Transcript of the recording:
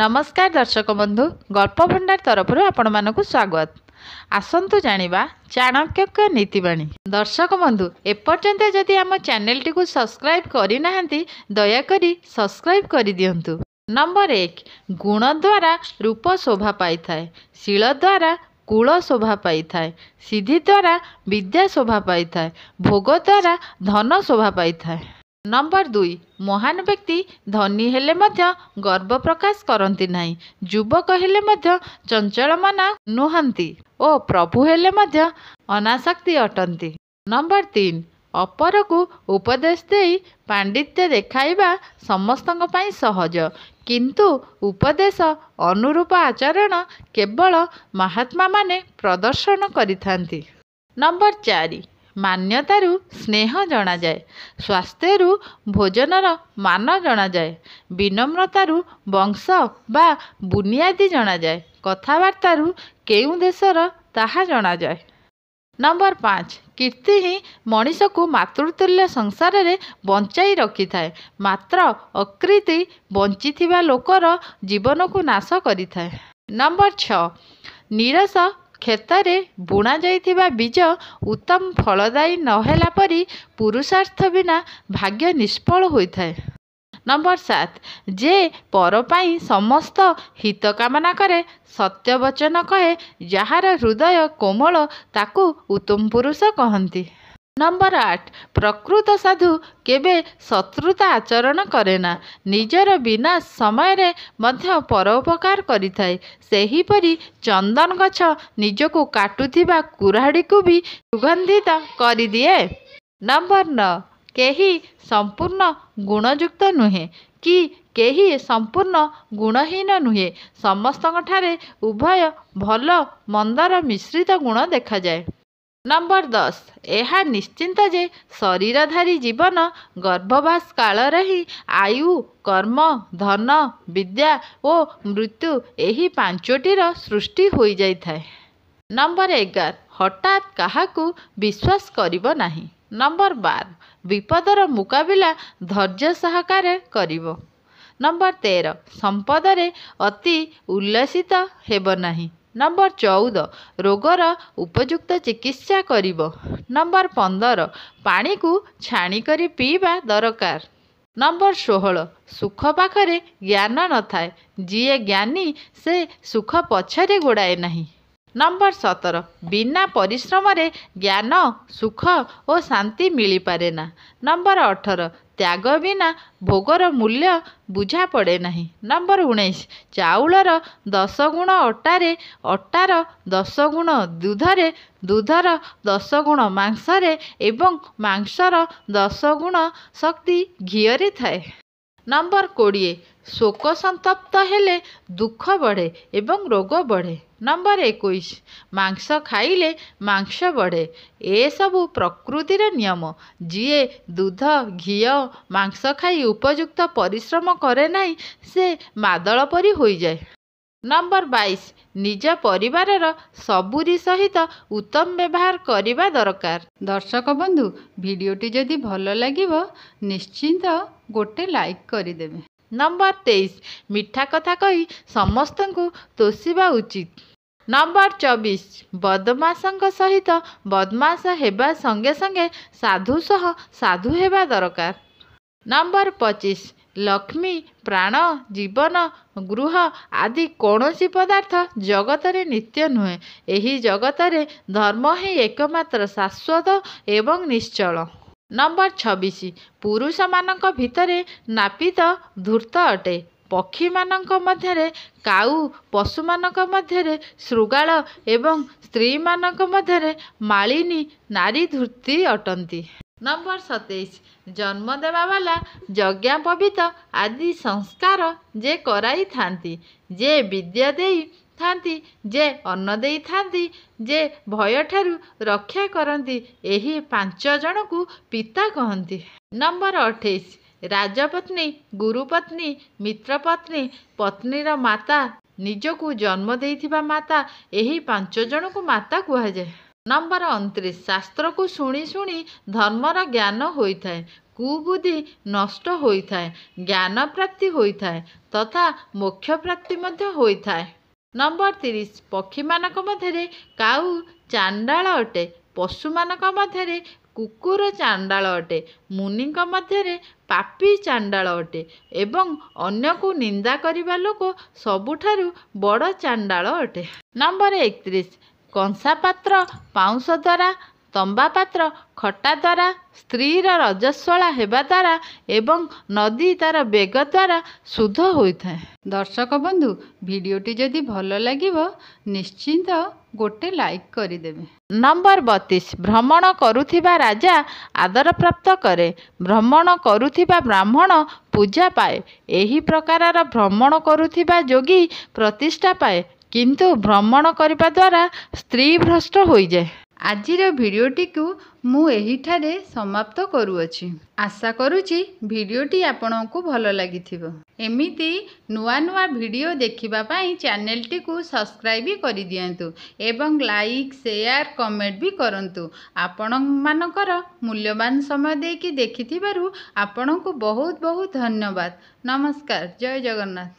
ନମସ୍କାର ଦର୍ଶକ ବନ୍ଧୁ ଗଳ୍ପ ଭଣ୍ଡାର ତରଫରୁ ଆପଣମାନଙ୍କୁ ସ୍ୱାଗତ ଆସନ୍ତୁ ଜାଣିବା ଚାଣକ୍ୟଙ୍କ ନୀତିବାଣୀ ଦର୍ଶକ ବନ୍ଧୁ ଏପର୍ଯ୍ୟନ୍ତ ଯଦି ଆମ ଚ୍ୟାନେଲଟିକୁ ସବସ୍କ୍ରାଇବ୍ କରିନାହାନ୍ତି ଦୟାକରି ସବସ୍କ୍ରାଇବ୍ କରିଦିଅନ୍ତୁ ନମ୍ବର ଏକ ଗୁଣ ଦ୍ୱାରା ରୂପ ଶୋଭା ପାଇଥାଏ ଶୀଳ ଦ୍ୱାରା କୁଳ ଶୋଭା ପାଇଥାଏ ସିଦ୍ଧି ଦ୍ୱାରା ବିଦ୍ୟା ଶୋଭା ପାଇଥାଏ ଭୋଗ ଦ୍ୱାରା ଧନ ଶୋଭା ପାଇଥାଏ ନମ୍ବର ଦୁଇ ମହାନ ବ୍ୟକ୍ତି ଧନୀ ହେଲେ ମଧ୍ୟ ଗର୍ବ ପ୍ରକାଶ କରନ୍ତି ନାହିଁ ଯୁବକ ହେଲେ ମଧ୍ୟ ଚଞ୍ଚଳ ମନା ନୁହନ୍ତି ଓ ପ୍ରଭୁ ହେଲେ ମଧ୍ୟ ଅନାଶକ୍ତି ଅଟନ୍ତି ନମ୍ବର ତିନି ଅପରକୁ ଉପଦେଶ ଦେଇ ପାଣ୍ଡିତ୍ୟ ଦେଖାଇବା ସମସ୍ତଙ୍କ ପାଇଁ ସହଜ କିନ୍ତୁ ଉପଦେଶ ଅନୁରୂପ ଆଚରଣ କେବଳ ମହାତ୍ମାମାନେ ପ୍ରଦର୍ଶନ କରିଥାନ୍ତି ନମ୍ବର ଚାରି ମାନ୍ୟତାରୁ ସ୍ନେହ ଜଣାଯାଏ ସ୍ୱାସ୍ଥ୍ୟରୁ ଭୋଜନର ମାନ ଜଣାଯାଏ ବିନମ୍ରତାରୁ ବଂଶ ବା ବୁନିଆଦି ଜଣାଯାଏ କଥାବାର୍ତ୍ତାରୁ କେଉଁ ଦେଶର ତାହା ଜଣାଯାଏ ନମ୍ବର ପାଞ୍ଚ କୀର୍ତ୍ତି ହିଁ ମଣିଷକୁ ମାତୃତୁଲ୍ୟ ସଂସାରରେ ବଞ୍ଚାଇ ରଖିଥାଏ ମାତ୍ର ଅକୃତି ବଞ୍ଚିଥିବା ଲୋକର ଜୀବନକୁ ନାଶ କରିଥାଏ ନମ୍ବର ଛଅ ନିରସ କ୍ଷେତରେ ବୁଣାଯାଇଥିବା ବୀଜ ଉତ୍ତମ ଫଳଦାୟୀ ନହେଲା ପରି ପୁରୁଷାର୍ଥ ବିନା ଭାଗ୍ୟ ନିଷ୍ଫଳ ହୋଇଥାଏ ନମ୍ବର ସାତ ଯେ ପର ପାଇଁ ସମସ୍ତ ହିତକାମନା କରେ ସତ୍ୟବଚନ କହେ ଯାହାର ହୃଦୟ କୋମଳ ତାକୁ ଉତ୍ତମ ପୁରୁଷ କହନ୍ତି ନମ୍ବର ଆଠ ପ୍ରକୃତ ସାଧୁ କେବେ ଶତ୍ରୁତା ଆଚରଣ କରେ ନା ନିଜର ବିନା ସମୟରେ ମଧ୍ୟ ପରୋପକାର କରିଥାଏ ସେହିପରି ଚନ୍ଦନ ଗଛ ନିଜକୁ କାଟୁଥିବା କୁରାଢ଼ୀକୁ ବି ସୁଗନ୍ଧିତ କରିଦିଏ ନମ୍ବର ନଅ କେହି ସମ୍ପୂର୍ଣ୍ଣ ଗୁଣଯୁକ୍ତ ନୁହେଁ କି କେହି ସମ୍ପୂର୍ଣ୍ଣ ଗୁଣହୀନ ନୁହେଁ ସମସ୍ତଙ୍କଠାରେ ଉଭୟ ଭଲ ମନ୍ଦର ମିଶ୍ରିତ ଗୁଣ ଦେଖାଯାଏ ନମ୍ବର ଦଶ ଏହା ନିଶ୍ଚିନ୍ତ ଯେ ଶରୀରଧାରୀ ଜୀବନ ଗର୍ଭବାସ କାଳରେ ହିଁ ଆୟୁ କର୍ମ ଧନ ବିଦ୍ୟା ଓ ମୃତ୍ୟୁ ଏହି ପାଞ୍ଚଟିର ସୃଷ୍ଟି ହୋଇଯାଇଥାଏ ନମ୍ବର ଏଗାର ହଠାତ୍ କାହାକୁ ବିଶ୍ୱାସ କରିବ ନାହିଁ ନମ୍ବର ବାର ବିପଦର ମୁକାବିଲା ଧୈର୍ଯ୍ୟ ସହକାରେ କରିବ ନମ୍ବର ତେର ସମ୍ପଦରେ ଅତି ଉଲ୍ଲସିତ ହେବ ନାହିଁ ନମ୍ବର ଚଉଦ ରୋଗର ଉପଯୁକ୍ତ ଚିକିତ୍ସା କରିବ ନମ୍ବର ପନ୍ଦର ପାଣିକୁ ଛାଣି କରି ପିଇବା ଦରକାର ନମ୍ବର ଷୋହଳ ସୁଖ ପାଖରେ ଜ୍ଞାନ ନଥାଏ ଯିଏ ଜ୍ଞାନୀ ସେ ସୁଖ ପଛରେ ଗୋଡ଼ାଏ ନାହିଁ ନମ୍ବର ସତର ବିନା ପରିଶ୍ରମରେ ଜ୍ଞାନ ସୁଖ ଓ ଶାନ୍ତି ମିଳିପାରେ ନା ନମ୍ବର ଅଠର ତ୍ୟାଗ ବିନା ଭୋଗର ମୂଲ୍ୟ ବୁଝାପଡ଼େ ନାହିଁ ନମ୍ବର ଉଣେଇଶ ଚାଉଳର ଦଶ ଗୁଣ ଅଟାରେ ଅଟାର ଦଶ ଗୁଣ ଦୁଧରେ ଦୁଧର ଦଶ ଗୁଣ ମାଂସରେ ଏବଂ ମାଂସର ଦଶ ଗୁଣ ଶକ୍ତି ଘିଅରେ ଥାଏ ନମ୍ବର କୋଡ଼ିଏ ଶୋକ ସନ୍ତପ୍ତ ହେଲେ ଦୁଃଖ ବଢ଼େ ଏବଂ ରୋଗ ବଢ଼େ ନମ୍ବର ଏକୋଇଶ ମାଂସ ଖାଇଲେ ମାଂସ ବଢ଼େ ଏସବୁ ପ୍ରକୃତିର ନିୟମ ଯିଏ ଦୁଧ ଘିଅ ମାଂସ ଖାଇ ଉପଯୁକ୍ତ ପରିଶ୍ରମ କରେ ନାହିଁ ସେ ମାଦଳ ପରି ହୋଇଯାଏ ନମ୍ବର ବାଇଶ ନିଜ ପରିବାରର ସବୁରି ସହିତ ଉତ୍ତମ ବ୍ୟବହାର କରିବା ଦରକାର ଦର୍ଶକ ବନ୍ଧୁ ଭିଡ଼ିଓଟି ଯଦି ଭଲ ଲାଗିବ ନିଶ୍ଚିନ୍ତ ଗୋଟେ ଲାଇକ୍ କରିଦେବେ ନମ୍ବର ତେଇଶ ମିଠା କଥା କହି ସମସ୍ତଙ୍କୁ ତୋଷିବା ଉଚିତ ନମ୍ବର ଚବିଶ ବଦମାସଙ୍କ ସହିତ ବଦମାସ ହେବା ସଙ୍ଗେ ସଙ୍ଗେ ସାଧୁ ସହ ସାଧୁ ହେବା ଦରକାର ନମ୍ବର ପଚିଶ ଲକ୍ଷ୍ମୀ ପ୍ରାଣ ଜୀବନ ଗୃହ ଆଦି କୌଣସି ପଦାର୍ଥ ଜଗତରେ ନିତ୍ୟ ନୁହେଁ ଏହି ଜଗତରେ ଧର୍ମ ହିଁ ଏକମାତ୍ର ଶାଶ୍ୱତ ଏବଂ ନିଶ୍ଚଳ ନମ୍ବର ଛବିଶ ପୁରୁଷମାନଙ୍କ ଭିତରେ ନାପିତ ଧୂର୍ତ୍ତ ଅଟେ ପକ୍ଷୀମାନଙ୍କ ମଧ୍ୟରେ କାଉ ପଶୁମାନଙ୍କ ମଧ୍ୟରେ ଶୃଗାଳ ଏବଂ ସ୍ତ୍ରୀମାନଙ୍କ ମଧ୍ୟରେ ମାଳିନୀ ନାରୀ ଧୂର୍ତ୍ତି ଅଟନ୍ତି ନମ୍ବର ସତେଇଶ ଜନ୍ମ ଦେବା ଦେବାବାଲା ଯଜ୍ଞାପବିତ ଆଦି ସଂସ୍କାର ଯେ କରାଇଥାନ୍ତି ଯେ ବିଦ୍ୟା ଦେଇ ଥାନ୍ତି ଯେ ଅନ୍ନ ଦେଇଥାନ୍ତି ଯେ ଭୟଠାରୁ ରକ୍ଷା କରନ୍ତି ଏହି ପାଞ୍ଚ ଜଣଙ୍କୁ ପିତା କହନ୍ତି ନମ୍ବର ଅଠେଇଶ ରାଜପତ୍ନୀ ଗୁରୁପତ୍ନୀ ମିତ୍ରପତ୍ନୀ ପତ୍ନୀର ମାତା ନିଜକୁ ଜନ୍ମ ଦେଇଥିବା ମାତା ଏହି ପାଞ୍ଚ ଜଣଙ୍କୁ ମାତା କୁହାଯାଏ ନମ୍ବର ଅଣତିରିଶ ଶାସ୍ତ୍ରକୁ ଶୁଣି ଶୁଣି ଧର୍ମର ଜ୍ଞାନ ହୋଇଥାଏ କୁବୁଦ୍ଧି ନଷ୍ଟ ହୋଇଥାଏ ଜ୍ଞାନ ପ୍ରାପ୍ତି ହୋଇଥାଏ ତଥା ମୋକ୍ଷ ପ୍ରାପ୍ତି ମଧ୍ୟ ହୋଇଥାଏ ନମ୍ବର ତିରିଶ ପକ୍ଷୀମାନଙ୍କ ମଧ୍ୟରେ କାଉ ଚାଣ୍ଡାଳ ଅଟେ ପଶୁମାନଙ୍କ ମଧ୍ୟରେ କୁକୁର ଚାଣ୍ଡାଳ ଅଟେ ମୁନିଙ୍କ ମଧ୍ୟରେ ପାପି ଚାଣ୍ଡାଳ ଅଟେ ଏବଂ ଅନ୍ୟକୁ ନିନ୍ଦା କରିବା ଲୋକ ସବୁଠାରୁ ବଡ଼ ଚାଣ୍ଡାଳ ଅଟେ ନମ୍ବର ଏକତିରିଶ କଂସା ପାତ୍ର ପାଉଁଶ ଦ୍ୱାରା ତମ୍ବା ପାତ୍ର ଖଟା ଦ୍ୱାରା ସ୍ତ୍ରୀର ରଜସ୍ୱଳା ହେବା ଦ୍ୱାରା ଏବଂ ନଦୀ ତା'ର ବେଗ ଦ୍ୱାରା ଶୁଦ୍ଧ ହୋଇଥାଏ ଦର୍ଶକ ବନ୍ଧୁ ଭିଡ଼ିଓଟି ଯଦି ଭଲ ଲାଗିବ ନିଶ୍ଚିନ୍ତ ଗୋଟେ ଲାଇକ୍ କରିଦେବେ ନମ୍ବର ବତିଶ ଭ୍ରମଣ କରୁଥିବା ରାଜା ଆଦର ପ୍ରାପ୍ତ କରେ ଭ୍ରମଣ କରୁଥିବା ବ୍ରାହ୍ମଣ ପୂଜା ପାଏ ଏହି ପ୍ରକାରର ଭ୍ରମଣ କରୁଥିବା ଯୋଗୀ ପ୍ରତିଷ୍ଠା ପାଏ କିନ୍ତୁ ଭ୍ରମଣ କରିବା ଦ୍ୱାରା ସ୍ତ୍ରୀ ଭ୍ରଷ୍ଟ ହୋଇଯାଏ ଆଜିର ଭିଡ଼ିଓଟିକୁ ମୁଁ ଏହିଠାରେ ସମାପ୍ତ କରୁଅଛି ଆଶା କରୁଛି ଭିଡ଼ିଓଟି ଆପଣଙ୍କୁ ଭଲ ଲାଗିଥିବ ଏମିତି ନୂଆ ନୂଆ ଭିଡ଼ିଓ ଦେଖିବା ପାଇଁ ଚ୍ୟାନେଲଟିକୁ ସବସ୍କ୍ରାଇବ୍ କରିଦିଅନ୍ତୁ ଏବଂ ଲାଇକ୍ ସେୟାର କମେଣ୍ଟ ବି କରନ୍ତୁ ଆପଣମାନଙ୍କର ମୂଲ୍ୟବାନ ସମୟ ଦେଇକି ଦେଖିଥିବାରୁ ଆପଣଙ୍କୁ ବହୁତ ବହୁତ ଧନ୍ୟବାଦ ନମସ୍କାର ଜୟ ଜଗନ୍ନାଥ